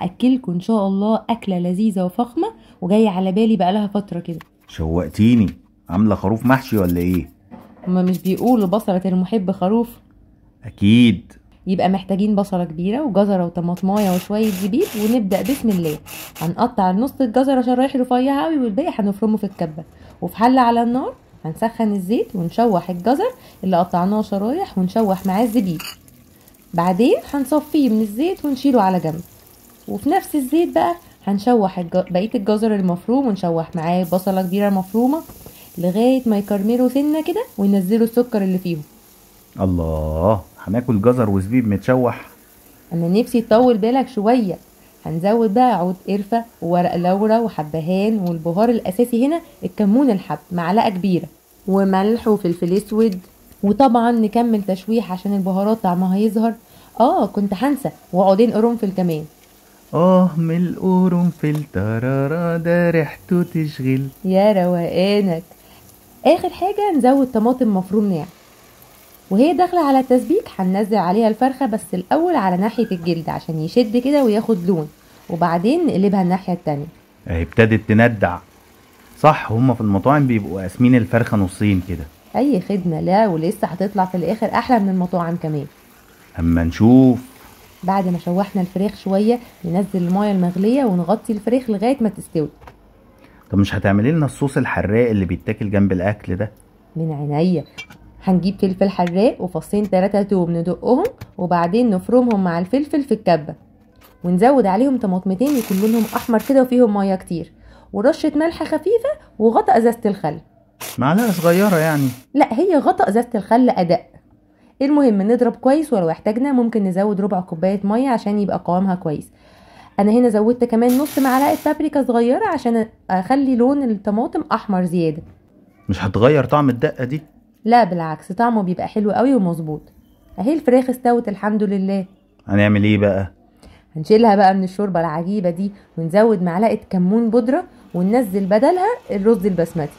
هاكلكم ان شاء الله اكله لذيذه وفخمه وجايه على بالي بقالها فتره كده شوقتيني عامله خروف محشي ولا ايه هما مش بيقولوا بصله المحب خروف اكيد يبقى محتاجين بصله كبيره وجزره وطماطمايه وشويه زبيب ونبدا بسم الله هنقطع نص الجزره شرايح رفيعه قوي والباقي هنفرمه في الكبه وفي حله على النار هنسخن الزيت ونشوح الجزر اللي قطعناه شرايح ونشوح معاه الزبيب بعدين هنصفيه من الزيت ونشيله على جنب وفي نفس الزيت بقى هنشوح الج... بقيه الجزر المفروم ونشوح معاه بصله كبيره مفرومه لغايه ما يكرملوا سنه كده وينزلوا السكر اللي فيهم الله هناكل جزر وزبيب متشوح انا نفسي تطول بالك شويه هنزود بقى عود قرفه وورق لورا وحبهان والبهار الاساسي هنا الكمون الحب معلقه كبيره وملح وفلفل اسود وطبعا نكمل تشويح عشان البهارات طعمها يظهر اه كنت هنسى وعودين قرنفل كمان اه من القرنفل ترارا ده ريحته تشغل يا روقانك اخر حاجه نزود طماطم مفروم ناعم وهي داخله على التسبيك هننزل عليها الفرخه بس الاول على ناحيه الجلد عشان يشد كده وياخد لون وبعدين نقلبها الناحيه التانية اهي ابتدت تندع صح هما في المطاعم بيبقوا قاسمين الفرخه نصين كده اي خدمه لا ولسه هتطلع في الاخر احلى من المطاعم كمان اما نشوف بعد ما شوحنا الفراخ شويه ننزل المايه المغليه ونغطي الفراخ لغايه ما تستوي طب مش هتعملي لنا الصوص الحراق اللي بيتاكل جنب الاكل ده من عينيا هنجيب فلفل حراق وفصين ثلاثة توم ندقهم وبعدين نفرمهم مع الفلفل في الكبة ونزود عليهم طماطمتين يكون لونهم احمر كده وفيهم ميه كتير ورشة ملح خفيفة وغطا ازازة الخل معلقة صغيرة يعني لا هي غطا ازازة الخل ادق المهم نضرب كويس ولو احتاجنا ممكن نزود ربع كوبايه ميه عشان يبقى قوامها كويس انا هنا زودت كمان نص معلقه بابريكا صغيره عشان اخلي لون الطماطم احمر زياده مش هتغير طعم الدقه دي لا بالعكس طعمه بيبقى حلو قوي ومظبوط اهي الفراخ استوت الحمد لله هنعمل ايه بقى هنشيلها بقى من الشوربه العجيبه دي ونزود معلقه كمون بودره وننزل بدلها الرز البسمتي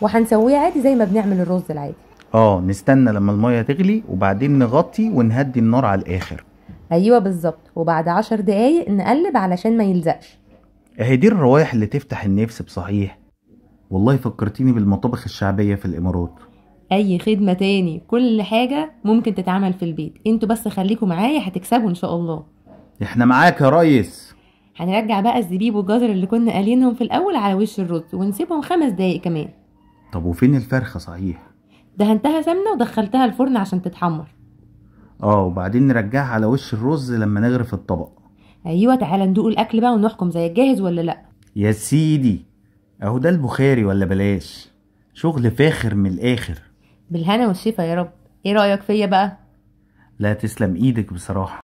وهنسويه عادي زي ما بنعمل الرز العادي اه نستنى لما الميه تغلي وبعدين نغطي ونهدي النار على الاخر ايوه بالظبط وبعد عشر دقايق نقلب علشان ما يلزقش اهي دي الروايح اللي تفتح النفس بصحيح والله فكرتيني بالمطابخ الشعبية في الإمارات أي خدمة تاني كل حاجة ممكن تتعمل في البيت انتوا بس خليكوا معايا هتكسبوا إن شاء الله احنا معاك يا ريس هنرجع بقى الزبيب والجزر اللي كنا قالينهم في الأول على وش الرز ونسيبهم خمس دقايق كمان طب وفين الفرخة صحيح؟ دهنتها سمنه ودخلتها الفرن عشان تتحمر اه وبعدين نرجعها على وش الرز لما نغرف الطبق ايوه تعالى ندوق الاكل بقى ونحكم زي الجاهز ولا لا يا سيدي اهو ده البخاري ولا بلاش شغل فاخر من الاخر بالهنا والشفا يا رب ايه رايك فيا بقى لا تسلم ايدك بصراحه